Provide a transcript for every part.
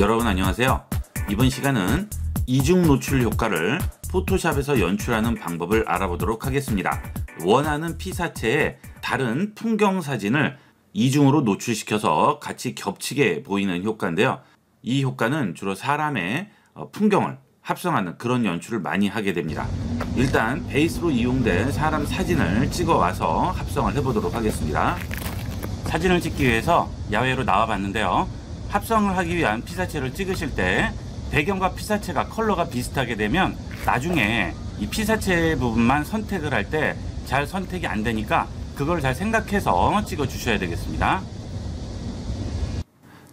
여러분 안녕하세요. 이번 시간은 이중 노출 효과를 포토샵에서 연출하는 방법을 알아보도록 하겠습니다. 원하는 피사체에 다른 풍경 사진을 이중으로 노출시켜서 같이 겹치게 보이는 효과인데요. 이 효과는 주로 사람의 어, 풍경을 합성하는 그런 연출을 많이 하게 됩니다. 일단 베이스로 이용된 사람 사진을 찍어와서 합성을 해보도록 하겠습니다. 사진을 찍기 위해서 야외로 나와봤는데요. 합성을 하기 위한 피사체를 찍으실 때 배경과 피사체가 컬러가 비슷하게 되면 나중에 이 피사체 부분만 선택을 할 때 잘 선택이 안 되니까 그걸 잘 생각해서 찍어 주셔야 되겠습니다.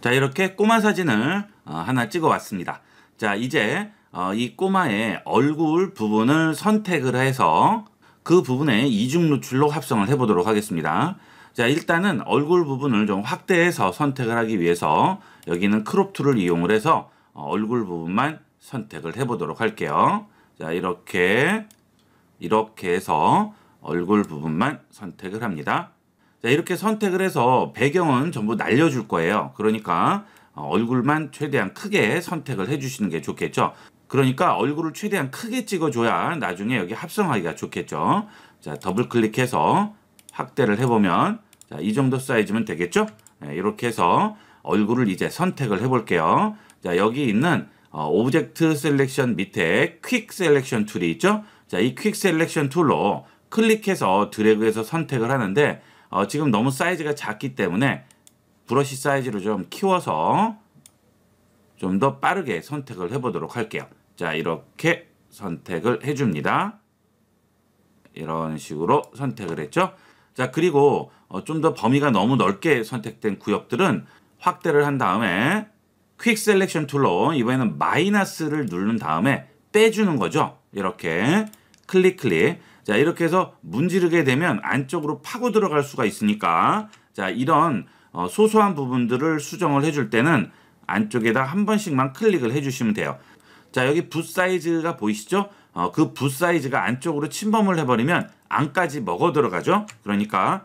자 이렇게 꼬마 사진을 어, 하나 찍어 왔습니다. 자 이제 어, 이 꼬마의 얼굴 부분을 선택을 해서 그 부분에 이중 노출로 합성을 해보도록 하겠습니다. 자 일단은 얼굴 부분을 좀 확대해서 선택을 하기 위해서 여기는 크롭 툴을 이용을 해서 어, 얼굴 부분만 선택을 해보도록 할게요. 자 이렇게 이렇게 해서 얼굴 부분만 선택을 합니다. 자 이렇게 선택을 해서 배경은 전부 날려줄 거예요. 그러니까 어, 얼굴만 최대한 크게 선택을 해주시는 게 좋겠죠. 그러니까 얼굴을 최대한 크게 찍어줘야 나중에 여기 합성하기가 좋겠죠. 자 더블 클릭해서 확대를 해보면 자, 이 정도 사이즈면 되겠죠? 네, 이렇게 해서 얼굴을 이제 선택을 해볼게요. 자, 여기 있는 어, 오브젝트 셀렉션 밑에 퀵 셀렉션 툴이 있죠? 자, 이 퀵 셀렉션 툴로 클릭해서 드래그해서 선택을 하는데 어, 지금 너무 사이즈가 작기 때문에 브러쉬 사이즈를좀 키워서 좀 더 빠르게 선택을 해보도록 할게요. 자, 이렇게 선택을 해줍니다. 이런 식으로 선택을 했죠. 자, 그리고 어, 좀 더 범위가 너무 넓게 선택된 구역들은 확대를 한 다음에 퀵 셀렉션 툴로 이번에는 마이너스를 누른 다음에 빼주는 거죠. 이렇게 클릭 클릭 자 이렇게 해서 문지르게 되면 안쪽으로 파고 들어갈 수가 있으니까 자 이런 어, 소소한 부분들을 수정을 해 줄 때는 안쪽에다 한 번씩만 클릭을 해주시면 돼요. 자 여기 붓 사이즈가 보이시죠? 어, 그 붓 사이즈가 안쪽으로 침범을 해버리면 안까지 먹어 들어가죠. 그러니까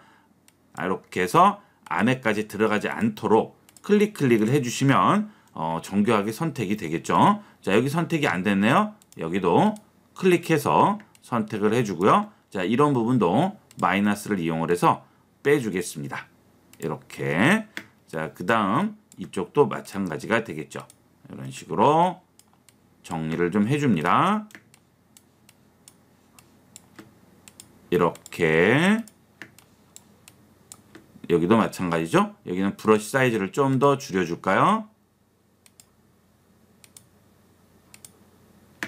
이렇게 해서 안에까지 들어가지 않도록 클릭 클릭을 해주시면 어, 정교하게 선택이 되겠죠. 자 여기 선택이 안 됐네요. 여기도 클릭해서 선택을 해주고요. 자 이런 부분도 마이너스를 이용을 해서 빼주겠습니다. 이렇게 자 그 다음 이쪽도 마찬가지가 되겠죠. 이런 식으로 정리를 좀 해줍니다. 이렇게 여기도 마찬가지죠. 여기는 브러쉬 사이즈를 좀 더 줄여줄까요?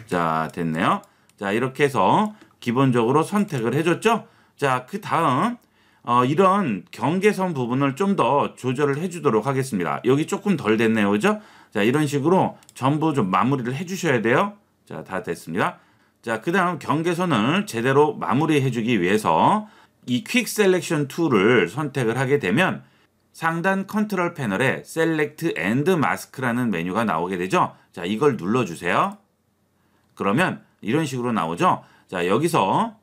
자 됐네요. 자 이렇게 해서 기본적으로 선택을 해줬죠. 자그 다음 어, 이런 경계선 부분을 좀 더 조절을 해주도록 하겠습니다. 여기 조금 덜 됐네요. 그죠? 자 이런 식으로 전부 좀 마무리를 해주셔야 돼요. 자다 됐습니다. 자그 다음 경계선을 제대로 마무리해주기 위해서 이퀵 셀렉션 툴을 선택을 하게 되면 상단 컨트롤 패널에 셀렉트 앤드 마스크라는 메뉴가 나오게 되죠. 자, 이걸 눌러주세요. 그러면 이런 식으로 나오죠. 자, 여기서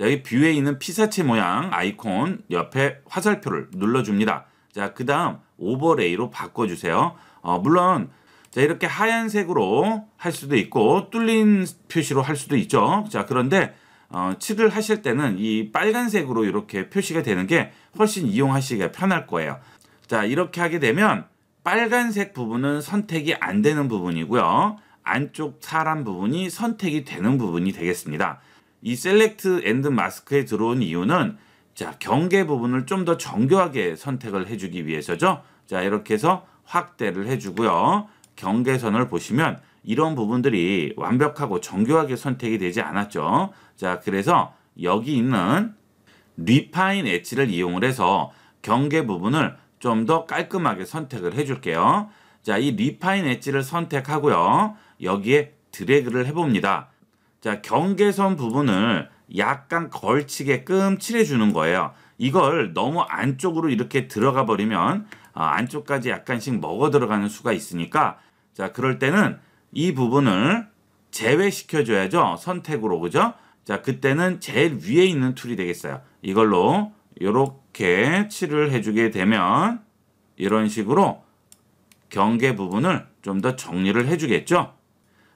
여기 뷰에 있는 피사체 모양 아이콘 옆에 화살표를 눌러줍니다. 자, 그 다음 오버레이로 바꿔주세요. 어, 물론 자, 이렇게 하얀색으로 할 수도 있고 뚫린 표시로 할 수도 있죠. 자, 그런데 어, 칠을 하실 때는 이 빨간색으로 이렇게 표시가 되는 게 훨씬 이용하시기가 편할 거예요. 자 이렇게 하게 되면 빨간색 부분은 선택이 안 되는 부분이고요. 안쪽 사람 부분이 선택이 되는 부분이 되겠습니다. 이 셀렉트 앤드 마스크에 들어온 이유는 자 경계 부분을 좀 더 정교하게 선택을 해주기 위해서죠. 자 이렇게 해서 확대를 해주고요. 경계선을 보시면 이런 부분들이 완벽하고 정교하게 선택이 되지 않았죠. 자, 그래서 여기 있는 리파인 엣지를 이용을 해서 경계 부분을 좀 더 깔끔하게 선택을 해줄게요. 자, 이 리파인 엣지를 선택하고요. 여기에 드래그를 해봅니다. 자, 경계선 부분을 약간 걸치게끔 칠해주는 거예요. 이걸 너무 안쪽으로 이렇게 들어가 버리면 아, 안쪽까지 약간씩 먹어 들어가는 수가 있으니까 자 그럴 때는 이 부분을 제외시켜줘야죠. 선택으로 그죠? 자 그때는 제일 위에 있는 툴이 되겠어요. 이걸로 이렇게 칠을 해주게 되면 이런 식으로 경계 부분을 좀 더 정리를 해주겠죠.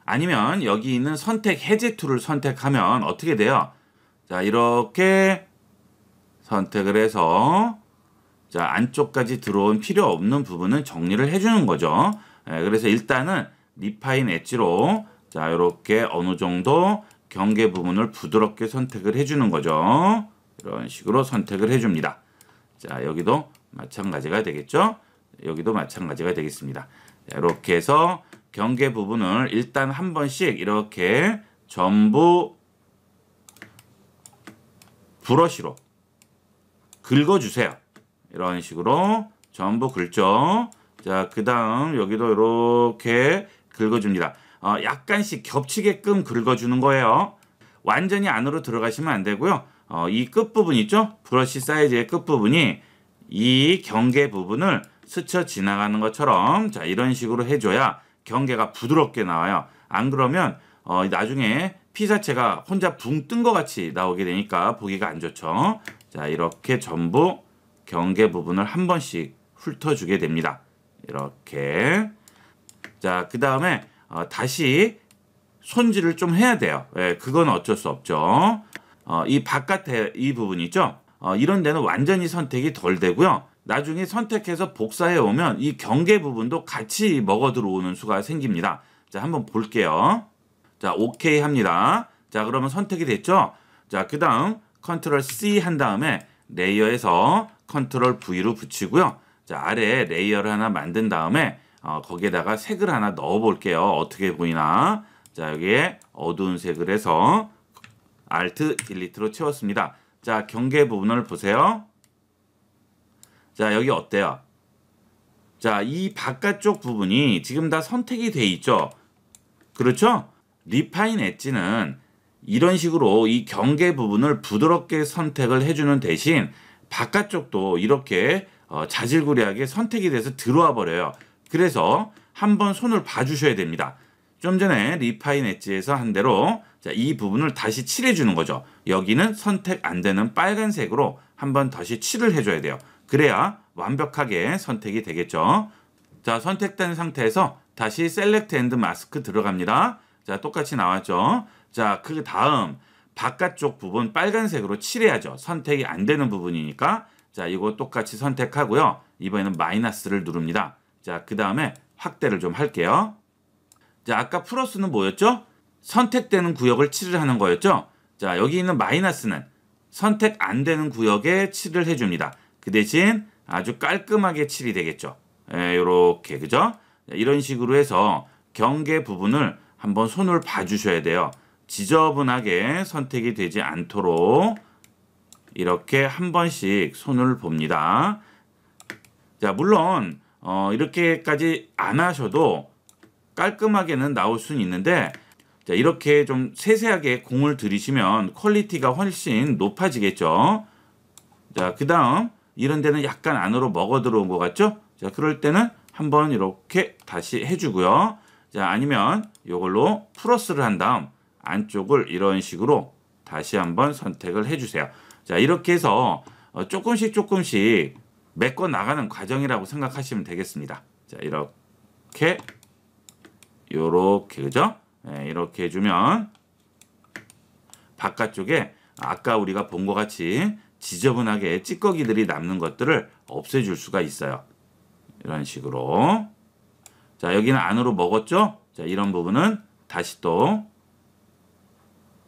아니면 여기 있는 선택 해제 툴을 선택하면 어떻게 돼요? 자 이렇게 선택을 해서 자 안쪽까지 들어온 필요 없는 부분은 정리를 해주는 거죠. 예, 그래서 일단은 리파인 엣지로 자 이렇게 어느 정도 경계 부분을 부드럽게 선택을 해주는 거죠. 이런 식으로 선택을 해줍니다. 자 여기도 마찬가지가 되겠죠. 여기도 마찬가지가 되겠습니다. 이렇게 해서 경계 부분을 일단 한 번씩 이렇게 전부 브러쉬로 긁어주세요. 이런 식으로 전부 긁죠. 자, 그 다음 여기도 이렇게 긁어줍니다. 어, 약간씩 겹치게끔 긁어주는 거예요. 완전히 안으로 들어가시면 안 되고요. 어, 이 끝부분 있죠? 브러쉬 사이즈의 끝부분이 이 경계 부분을 스쳐 지나가는 것처럼 자 이런 식으로 해줘야 경계가 부드럽게 나와요. 안 그러면 어, 나중에 피사체가 혼자 붕 뜬 것 같이 나오게 되니까 보기가 안 좋죠. 자 이렇게 전부 경계 부분을 한 번씩 훑어주게 됩니다. 이렇게 자, 그 다음에 어, 다시 손질을 좀 해야 돼요. 예, 그건 어쩔 수 없죠. 어, 이 바깥에 이 부분 있죠. 어, 이런 데는 완전히 선택이 덜 되고요. 나중에 선택해서 복사해 오면 이 경계 부분도 같이 먹어 들어오는 수가 생깁니다. 자, 한번 볼게요. 자, 오케이 합니다. 자, 그러면 선택이 됐죠? 자, 그 다음 컨트롤 C 한 다음에 레이어에서 컨트롤 V로 붙이고요. 자, 아래에 레이어를 하나 만든 다음에 어, 거기에다가 색을 하나 넣어 볼게요. 어떻게 보이나. 자, 여기에 어두운 색을 해서 Alt 딜리트로 채웠습니다. 자, 경계 부분을 보세요. 자, 여기 어때요? 자, 이 바깥쪽 부분이 지금 다 선택이 돼 있죠. 그렇죠? 리파인 엣지는 이런 식으로 이 경계 부분을 부드럽게 선택을 해주는 대신 바깥쪽도 이렇게 어, 자질구레하게 선택이 돼서 들어와 버려요. 그래서 한번 손을 봐주셔야 됩니다. 좀 전에 리파인 엣지에서 한 대로 자, 이 부분을 다시 칠해주는 거죠. 여기는 선택 안 되는 빨간색으로 한번 다시 칠을 해줘야 돼요. 그래야 완벽하게 선택이 되겠죠. 자, 선택된 상태에서 다시 셀렉트 엔드 마스크 들어갑니다. 자, 똑같이 나왔죠. 자, 그 다음 바깥쪽 부분 빨간색으로 칠해야죠. 선택이 안 되는 부분이니까. 자, 이거 똑같이 선택하고요. 이번에는 마이너스를 누릅니다. 자, 그 다음에 확대를 좀 할게요. 자, 아까 플러스는 뭐였죠? 선택되는 구역을 칠을 하는 거였죠? 자, 여기 있는 마이너스는 선택 안 되는 구역에 칠을 해줍니다. 그 대신 아주 깔끔하게 칠이 되겠죠. 이렇게 예, 그죠? 이런 식으로 해서 경계 부분을 한번 손을 봐주셔야 돼요. 지저분하게 선택이 되지 않도록 이렇게 한 번씩 손을 봅니다. 자, 물론 어, 이렇게까지 안 하셔도 깔끔하게는 나올 수는 있는데 자, 이렇게 좀 세세하게 공을 들이시면 퀄리티가 훨씬 높아지겠죠. 자, 그 다음 이런 데는 약간 안으로 먹어 들어온 것 같죠? 자, 그럴 때는 한번 이렇게 다시 해주고요. 자, 아니면 이걸로 플러스를 한 다음 안쪽을 이런 식으로 다시 한번 선택을 해주세요. 자, 이렇게 해서 어, 조금씩 조금씩 메꿔 나가는 과정이라고 생각하시면 되겠습니다. 자, 이렇게 요렇게 그죠? 네, 이렇게 해주면 바깥쪽에 아까 우리가 본 것 같이 지저분하게 찌꺼기들이 남는 것들을 없애줄 수가 있어요. 이런 식으로 자 여기는 안으로 먹었죠? 자 이런 부분은 다시 또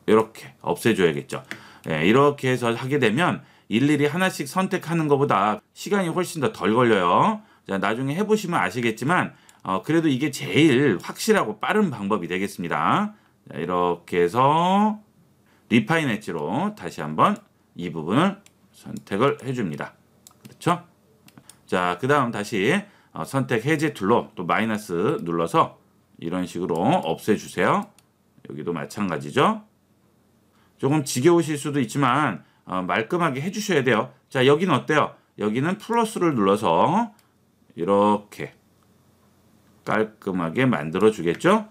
이렇게 없애줘야겠죠. 예, 이렇게 해서 하게 되면 일일이 하나씩 선택하는 것보다 시간이 훨씬 더 덜 걸려요. 자, 나중에 해보시면 아시겠지만 어, 그래도 이게 제일 확실하고 빠른 방법이 되겠습니다. 자, 이렇게 해서 리파인 엣지로 다시 한번 이 부분을 선택을 해줍니다. 그렇죠? 자, 그 다음 다시 어, 선택 해제 툴로 또 마이너스 눌러서 이런 식으로 없애주세요. 여기도 마찬가지죠. 조금 지겨우실 수도 있지만 어, 말끔하게 해주셔야 돼요. 자, 여기는 어때요? 여기는 플러스를 눌러서 이렇게 깔끔하게 만들어 주겠죠?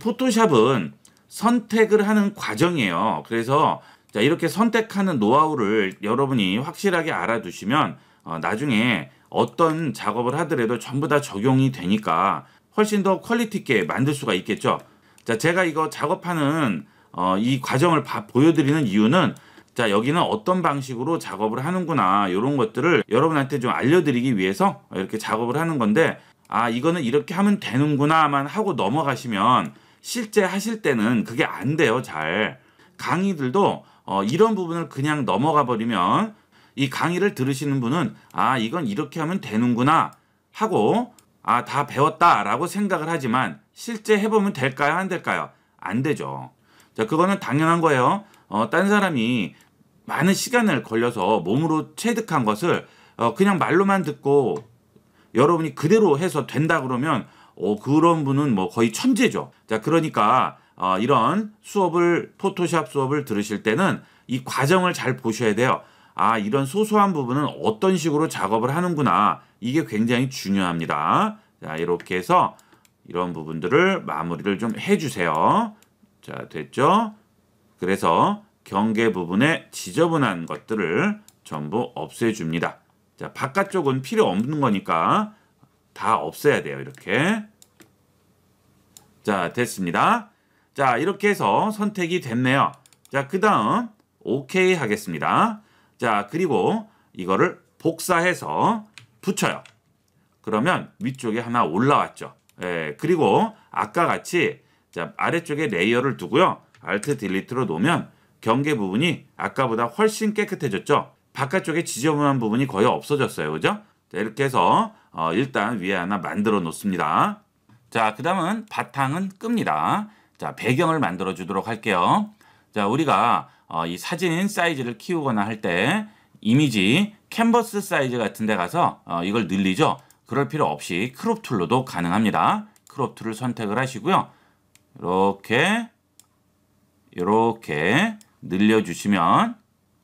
포토샵은 선택을 하는 과정이에요. 그래서 자, 이렇게 선택하는 노하우를 여러분이 확실하게 알아두시면 어, 나중에 어떤 작업을 하더라도 전부 다 적용이 되니까 훨씬 더 퀄리티 있게 만들 수가 있겠죠. 자, 제가 이거 작업하는 어, 이 과정을 바, 보여드리는 이유는 자 여기는 어떤 방식으로 작업을 하는구나 이런 것들을 여러분한테 좀 알려드리기 위해서 이렇게 작업을 하는 건데 아 이거는 이렇게 하면 되는구나만 하고 넘어가시면 실제 하실 때는 그게 안 돼요 잘 강의들도 어, 이런 부분을 그냥 넘어가 버리면 이 강의를 들으시는 분은 아 이건 이렇게 하면 되는구나 하고 아 다 배웠다 라고 생각을 하지만 실제 해보면 될까요 안 될까요 안 되죠 자 그거는 당연한 거예요 어, 딴 사람이 많은 시간을 걸려서 몸으로 체득한 것을 어, 그냥 말로만 듣고 여러분이 그대로 해서 된다 그러면 어, 그런 분은 뭐 거의 천재죠. 자, 그러니까 어, 이런 수업을 포토샵 수업을 들으실 때는 이 과정을 잘 보셔야 돼요. 아, 이런 소소한 부분은 어떤 식으로 작업을 하는구나. 이게 굉장히 중요합니다. 자, 이렇게 해서 이런 부분들을 마무리를 좀 해주세요. 자, 됐죠? 그래서 경계 부분에 지저분한 것들을 전부 없애줍니다. 자, 바깥쪽은 필요 없는 거니까 다 없애야 돼요. 이렇게. 자, 됐습니다. 자, 이렇게 해서 선택이 됐네요. 자, 그 다음 OK 하겠습니다. 자, 그리고 이거를 복사해서 붙여요. 그러면 위쪽에 하나 올라왔죠. 예, 그리고 아까 같이 자, 아래쪽에 레이어를 두고요. Alt Delete로 놓으면 경계 부분이 아까보다 훨씬 깨끗해졌죠. 바깥쪽에 지저분한 부분이 거의 없어졌어요. 그죠? 자, 이렇게 해서 어, 일단 위에 하나 만들어 놓습니다. 자, 그 다음은 바탕은 끕니다. 자, 배경을 만들어 주도록 할게요. 자, 우리가 어, 이 사진 사이즈를 키우거나 할 때 이미지 캔버스 사이즈 같은 데 가서 어, 이걸 늘리죠. 그럴 필요 없이 크롭 툴로도 가능합니다. 크롭 툴을 선택을 하시고요. 이렇게 이렇게 늘려주시면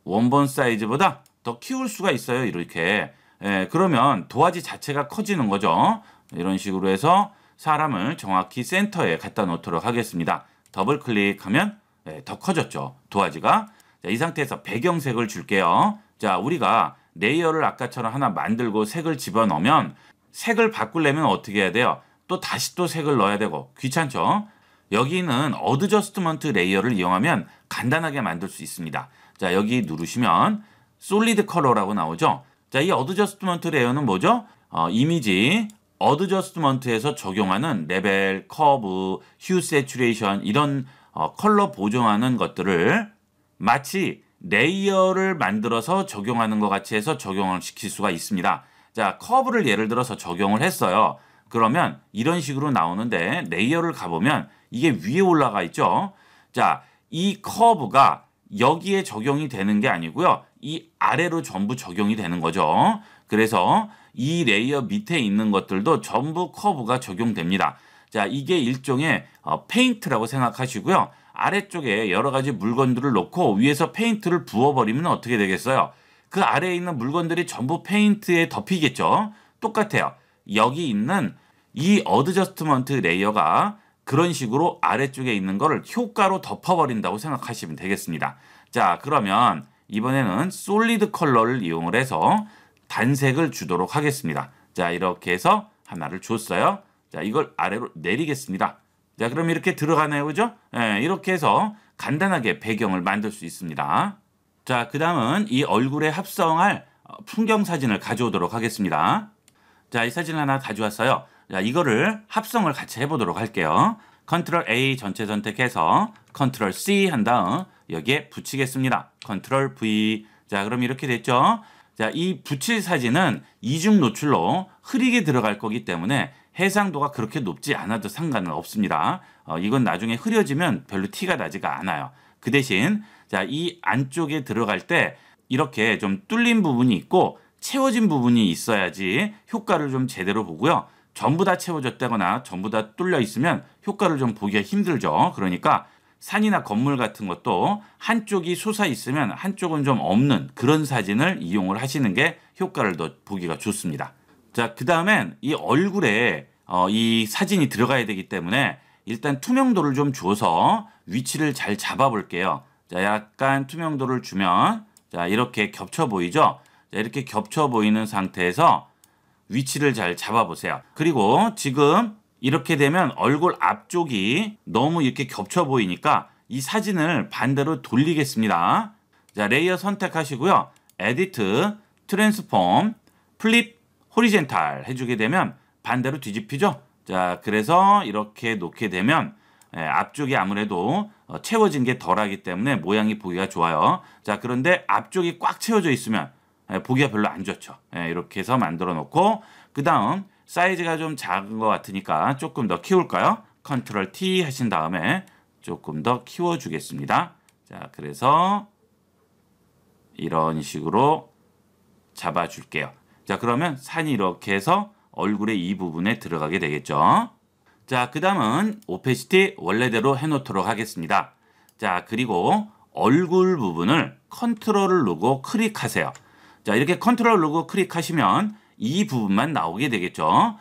원본 사이즈보다 더 키울 수가 있어요. 이렇게. 예, 그러면 도화지 자체가 커지는 거죠. 이런 식으로 해서 사람을 정확히 센터에 갖다 놓도록 하겠습니다. 더블 클릭하면 예, 더 커졌죠. 도화지가. 자, 이 상태에서 배경색을 줄게요. 자, 우리가 레이어를 아까처럼 하나 만들고 색을 집어넣으면 색을 바꾸려면 어떻게 해야 돼요? 또 다시 또 색을 넣어야 되고 귀찮죠? 여기는 어드저스트먼트 레이어를 이용하면 간단하게 만들 수 있습니다. 자 여기 누르시면 솔리드 컬러라고 나오죠. 자 이 어드저스트먼트 레이어는 뭐죠? 어, 이미지 어드저스트먼트에서 적용하는 레벨, 커브, 휴 세츄레이션 이런 어, 컬러 보정하는 것들을 마치 레이어를 만들어서 적용하는 것 같이 해서 적용을 시킬 수가 있습니다. 자, 커브를 예를 들어서 적용을 했어요. 그러면 이런 식으로 나오는데 레이어를 가보면 이게 위에 올라가 있죠. 자, 이 커브가 여기에 적용이 되는 게 아니고요. 이 아래로 전부 적용이 되는 거죠. 그래서 이 레이어 밑에 있는 것들도 전부 커브가 적용됩니다. 자, 이게 일종의 어, 페인트라고 생각하시고요. 아래쪽에 여러 가지 물건들을 놓고 위에서 페인트를 부어버리면 어떻게 되겠어요? 그 아래에 있는 물건들이 전부 페인트에 덮이겠죠? 똑같아요. 여기 있는 이 어드저스트먼트 레이어가 그런 식으로 아래쪽에 있는 거를 효과로 덮어버린다고 생각하시면 되겠습니다. 자 그러면 이번에는 솔리드 컬러를 이용을 해서 단색을 주도록 하겠습니다. 자 이렇게 해서 하나를 줬어요. 자 이걸 아래로 내리겠습니다. 자 그럼 이렇게 들어가나요 그죠? 네, 이렇게 해서 간단하게 배경을 만들 수 있습니다. 자그 다음은 이 얼굴에 합성할 어, 풍경 사진을 가져오도록 하겠습니다. 자이 사진 하나 가져왔어요. 자, 이거를 합성을 같이 해보도록 할게요. 컨트롤 A 전체 선택해서 컨트롤 C 한 다음 여기에 붙이겠습니다. 컨트롤 V. 자, 그럼 이렇게 됐죠? 자, 이 붙일 사진은 이중 노출로 흐리게 들어갈 거기 때문에 해상도가 그렇게 높지 않아도 상관은 없습니다. 어, 이건 나중에 흐려지면 별로 티가 나지가 않아요. 그 대신 자, 이 안쪽에 들어갈 때 이렇게 좀 뚫린 부분이 있고 채워진 부분이 있어야지 효과를 좀 제대로 보고요. 전부 다 채워졌다거나 전부 다 뚫려 있으면 효과를 좀 보기가 힘들죠. 그러니까 산이나 건물 같은 것도 한쪽이 솟아 있으면 한쪽은 좀 없는 그런 사진을 이용을 하시는 게 효과를 더 보기가 좋습니다. 자, 그 다음엔 이 얼굴에 어, 이 사진이 들어가야 되기 때문에 일단 투명도를 좀 줘서 위치를 잘 잡아 볼게요. 자, 약간 투명도를 주면 자, 이렇게 겹쳐 보이죠? 자, 이렇게 겹쳐 보이는 상태에서 위치를 잘 잡아보세요. 그리고 지금 이렇게 되면 얼굴 앞쪽이 너무 이렇게 겹쳐 보이니까 이 사진을 반대로 돌리겠습니다. 자, 레이어 선택하시고요. 에디트, 트랜스폼, 플립, 호리젠탈 해주게 되면 반대로 뒤집히죠. 자, 그래서 이렇게 놓게 되면 예, 앞쪽이 아무래도 어, 채워진 게 덜하기 때문에 모양이 보기가 좋아요. 자, 그런데 앞쪽이 꽉 채워져 있으면 예, 보기가 별로 안 좋죠. 예, 이렇게 해서 만들어 놓고 그 다음 사이즈가 좀 작은 것 같으니까 조금 더 키울까요? 컨트롤 T 하신 다음에 조금 더 키워주겠습니다. 자, 그래서 이런 식으로 잡아줄게요. 자, 그러면 산이 이렇게 해서 얼굴의 이 부분에 들어가게 되겠죠. 자, 그 다음은 오페시티 원래대로 해놓도록 하겠습니다. 자, 그리고 얼굴 부분을 컨트롤을 누고 클릭하세요. 자 이렇게 컨트롤 로그 클릭하시면 이 부분만 나오게 되겠죠.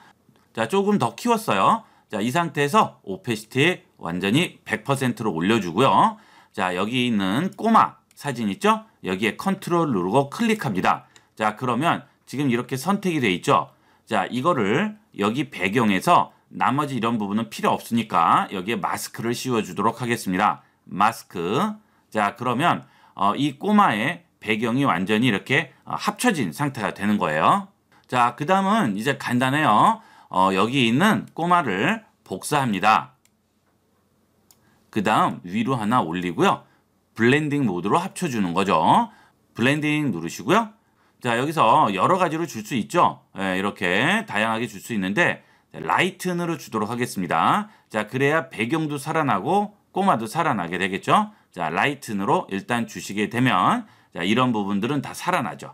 자 조금 더 키웠어요. 자 이 상태에서 오페시티 완전히 100%로 올려주고요. 자 여기 있는 꼬마 사진 있죠? 여기에 컨트롤 누르고 클릭합니다. 자 그러면 지금 이렇게 선택이 돼 있죠? 자 이거를 여기 배경에서 나머지 이런 부분은 필요 없으니까 여기에 마스크를 씌워주도록 하겠습니다. 마스크 자 그러면 어, 이꼬마에 배경이 완전히 이렇게 어, 합쳐진 상태가 되는 거예요. 자, 그 다음은 이제 간단해요. 어, 여기 있는 꼬마를 복사합니다. 그 다음 위로 하나 올리고요. 블렌딩 모드로 합쳐주는 거죠. 블렌딩 누르시고요. 자, 여기서 여러 가지로 줄 수 있죠. 네, 이렇게 다양하게 줄 수 있는데 라이튼으로 주도록 하겠습니다. 자, 그래야 배경도 살아나고 꼬마도 살아나게 되겠죠. 자, 라이튼으로 일단 주시게 되면 자, 이런 부분들은 다 살아나죠.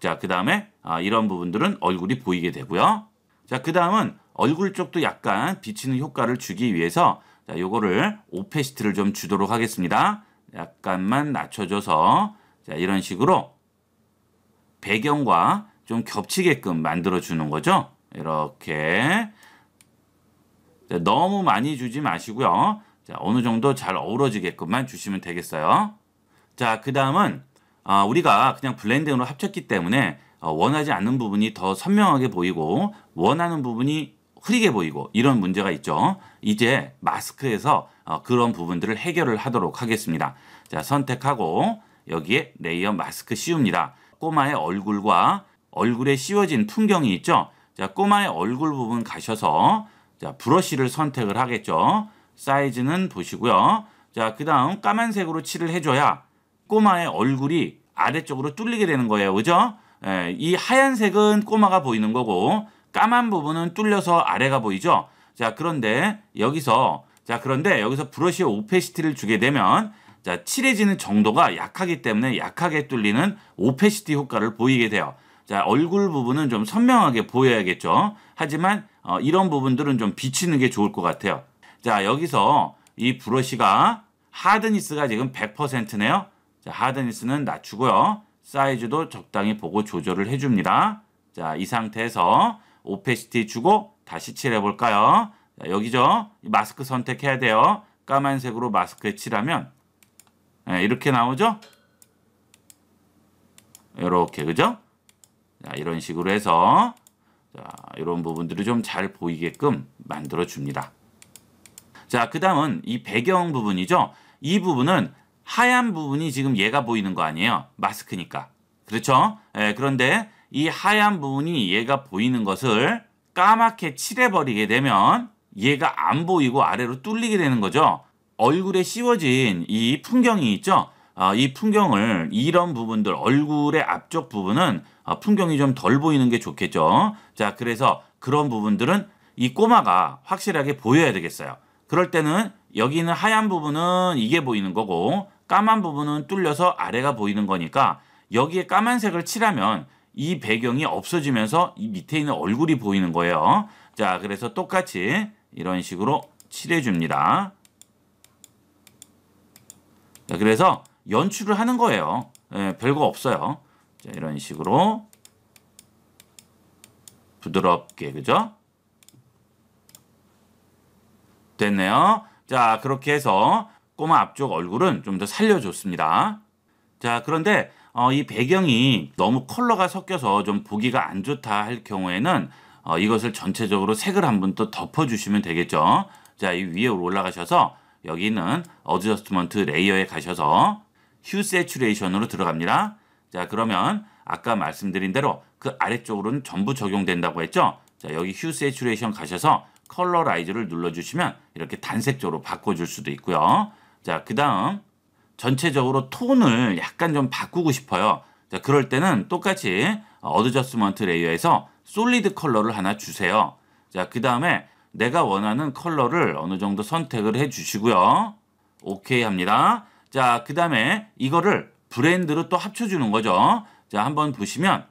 자, 그 다음에 아, 이런 부분들은 얼굴이 보이게 되고요. 자, 그 다음은 얼굴 쪽도 약간 비치는 효과를 주기 위해서 자, 요거를 오페시트를 좀 주도록 하겠습니다. 약간만 낮춰줘서 자, 이런 식으로 배경과 좀 겹치게끔 만들어주는 거죠. 이렇게 자, 너무 많이 주지 마시고요. 자, 어느 정도 잘 어우러지게끔만 주시면 되겠어요. 자, 그 다음은 어, 아, 우리가 그냥 블렌딩으로 합쳤기 때문에 어, 원하지 않는 부분이 더 선명하게 보이고 원하는 부분이 흐리게 보이고 이런 문제가 있죠. 이제 마스크에서 어, 그런 부분들을 해결을 하도록 하겠습니다. 자, 선택하고 여기에 레이어 마스크 씌웁니다. 꼬마의 얼굴과 얼굴에 씌워진 풍경이 있죠. 자, 꼬마의 얼굴 부분 가셔서 자, 브러쉬를 선택을 하겠죠. 사이즈는 보시고요. 자, 그 다음 까만색으로 칠을 해줘야 꼬마의 얼굴이 아래쪽으로 뚫리게 되는 거예요. 그죠? 예, 이 하얀색은 꼬마가 보이는 거고 까만 부분은 뚫려서 아래가 보이죠. 자 그런데 여기서 자 그런데 여기서 브러쉬 오페시티를 주게 되면 자 칠해지는 정도가 약하기 때문에 약하게 뚫리는 오페시티 효과를 보이게 돼요. 자 얼굴 부분은 좀 선명하게 보여야겠죠. 하지만 어, 이런 부분들은 좀 비치는 게 좋을 것 같아요. 자 여기서 이 브러쉬가 하드니스가 지금 100%네요. 자, 하드니스는 낮추고요. 사이즈도 적당히 보고 조절을 해줍니다. 자, 이 상태에서 오페시티 주고 다시 칠해볼까요? 자, 여기죠. 마스크 선택해야 돼요. 까만색으로 마스크에 칠하면 네, 이렇게 나오죠? 이렇게 그죠? 자, 이런 식으로 해서 자, 이런 부분들을 좀 잘 보이게끔 만들어 줍니다. 자, 그 다음은 이 배경 부분이죠. 이 부분은 하얀 부분이 지금 얘가 보이는 거 아니에요? 마스크니까. 그렇죠? 예, 그런데 이 하얀 부분이 얘가 보이는 것을 까맣게 칠해버리게 되면 얘가 안 보이고 아래로 뚫리게 되는 거죠. 얼굴에 씌워진 이 풍경이 있죠. 어, 이 풍경을 이런 부분들 얼굴의 앞쪽 부분은 어, 풍경이 좀 덜 보이는 게 좋겠죠. 자 그래서 그런 부분들은 이 꼬마가 확실하게 보여야 되겠어요. 그럴 때는 여기는 하얀 부분은 이게 보이는 거고 까만 부분은 뚫려서 아래가 보이는 거니까 여기에 까만색을 칠하면 이 배경이 없어지면서 이 밑에 있는 얼굴이 보이는 거예요. 자, 그래서 똑같이 이런 식으로 칠해줍니다. 자, 그래서 연출을 하는 거예요. 예, 별거 없어요. 자, 이런 식으로 부드럽게, 그죠? 됐네요. 자, 그렇게 해서 꼬마 앞쪽 얼굴은 좀 더 살려줬습니다. 자, 그런데 어, 이 배경이 너무 컬러가 섞여서 좀 보기가 안 좋다 할 경우에는 어, 이것을 전체적으로 색을 한 번 더 덮어주시면 되겠죠. 자, 이 위에 올라가셔서 여기 있는 어드저스트먼트 레이어에 가셔서 휴 세츄레이션으로 들어갑니다. 자, 그러면 아까 말씀드린 대로 그 아래쪽으로는 전부 적용된다고 했죠. 자, 여기 휴 세츄레이션 가셔서 컬러라이즈를 눌러주시면 이렇게 단색적으로 바꿔줄 수도 있고요. 자, 그 다음 전체적으로 톤을 약간 좀 바꾸고 싶어요. 자, 그럴 때는 똑같이 어드저스먼트 레이어에서 솔리드 컬러를 하나 주세요. 자, 그 다음에 내가 원하는 컬러를 어느 정도 선택을 해 주시고요. 오케이 합니다. 자, 그 다음에 이거를 브랜드로 또 합쳐주는 거죠. 자, 한번 보시면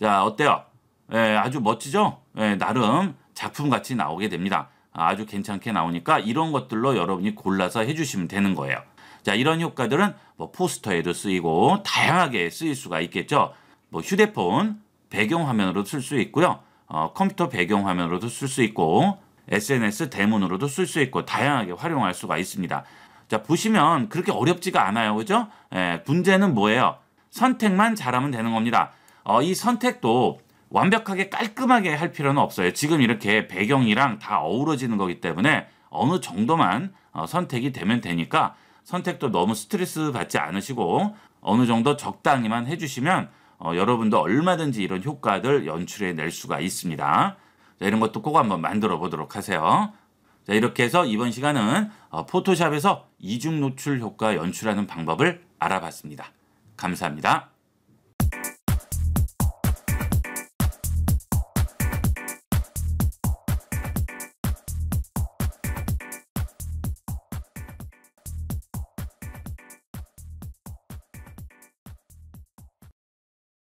자, 어때요? 예, 아주 멋지죠? 예, 나름 작품같이 나오게 됩니다. 아주 괜찮게 나오니까 이런 것들로 여러분이 골라서 해주시면 되는 거예요. 자 이런 효과들은 뭐 포스터에도 쓰이고 다양하게 쓰일 수가 있겠죠. 뭐 휴대폰 배경화면으로 쓸수 있고요. 어, 컴퓨터 배경화면으로도 쓸 수 있고 SNS 대문으로도 쓸 수 있고 다양하게 활용할 수가 있습니다. 자 보시면 그렇게 어렵지가 않아요. 그죠? 예, 문제는 뭐예요? 선택만 잘하면 되는 겁니다. 어, 이 선택도 완벽하게 깔끔하게 할 필요는 없어요. 지금 이렇게 배경이랑 다 어우러지는 거기 때문에 어느 정도만 어, 선택이 되면 되니까 선택도 너무 스트레스 받지 않으시고 어느 정도 적당히만 해주시면 어, 여러분도 얼마든지 이런 효과들 연출해 낼 수가 있습니다. 이런 것도 꼭 한번 만들어 보도록 하세요. 자, 이렇게 해서 이번 시간은 어, 포토샵에서 이중 노출 효과 연출하는 방법을 알아봤습니다. 감사합니다.